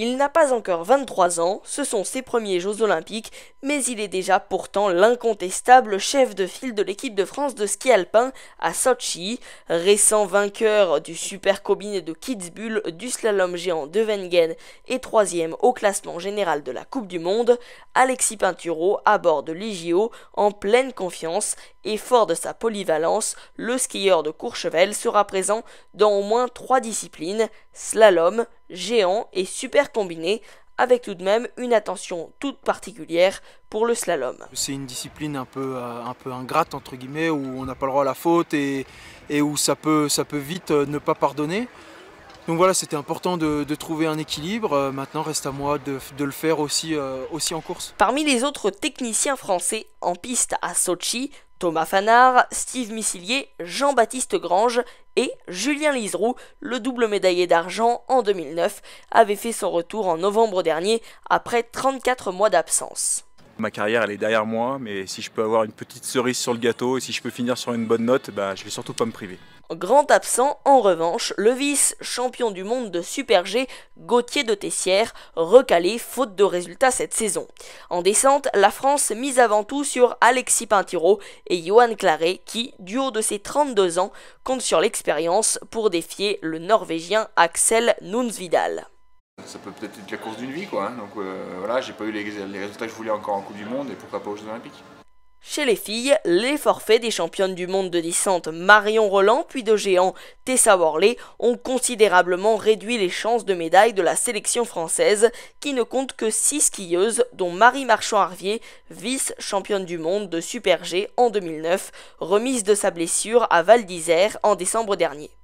Il n'a pas encore 23 ans, ce sont ses premiers Jeux olympiques, mais il est déjà pourtant l'incontestable chef de file de l'équipe de France de ski alpin à Sochi, récent vainqueur du super combiné de Kitzbühel, du slalom géant de Wengen et troisième au classement général de la Coupe du Monde, Alexis Pinturo aborde l'IGO en pleine confiance et fort de sa polyvalence, le skieur de Courchevel sera présent dans au moins trois disciplines, slalom, géant et super combiné, avec tout de même une attention toute particulière pour le slalom. C'est une discipline un peu, euh, un peu ingrate, entre guillemets, où on n'a pas le droit à la faute et, où ça peut, vite euh, ne pas pardonner. Donc voilà, c'était important de, trouver un équilibre. Euh, maintenant, reste à moi de, le faire aussi, aussi en course. Parmi les autres techniciens français en piste à Sochi, Thomas Fanard, Steve Missilier, Jean-Baptiste Grange et Julien Liseroux, le double médaillé d'argent en 2009, avaient fait son retour en novembre dernier après 34 mois d'absence. Ma carrière, elle est derrière moi, mais si je peux avoir une petite cerise sur le gâteau et si je peux finir sur une bonne note, bah, je vais surtout pas me priver. Grand absent, en revanche, le vice-champion du monde de Super G, Gauthier de Tessière, recalé faute de résultats cette saison. En descente, la France mise avant tout sur Alexis Pintiro et Johan Claret qui, du haut de ses 32 ans, compte sur l'expérience pour défier le Norvégien Axel Nunsvidal. Ça peut peut-être être la course d'une vie, quoi. Hein. Donc euh, voilà, j'ai pas eu les, résultats que je voulais encore en Coupe du Monde et pourquoi pas aux Jeux Olympiques. Chez les filles, les forfaits des championnes du monde de descente Marion Roland puis de géant Tessa Worley ont considérablement réduit les chances de médaille de la sélection française qui ne compte que 6 skieuses dont Marie marchand harvier vice-championne du monde de Super G en 2009, remise de sa blessure à Val d'Isère en décembre dernier.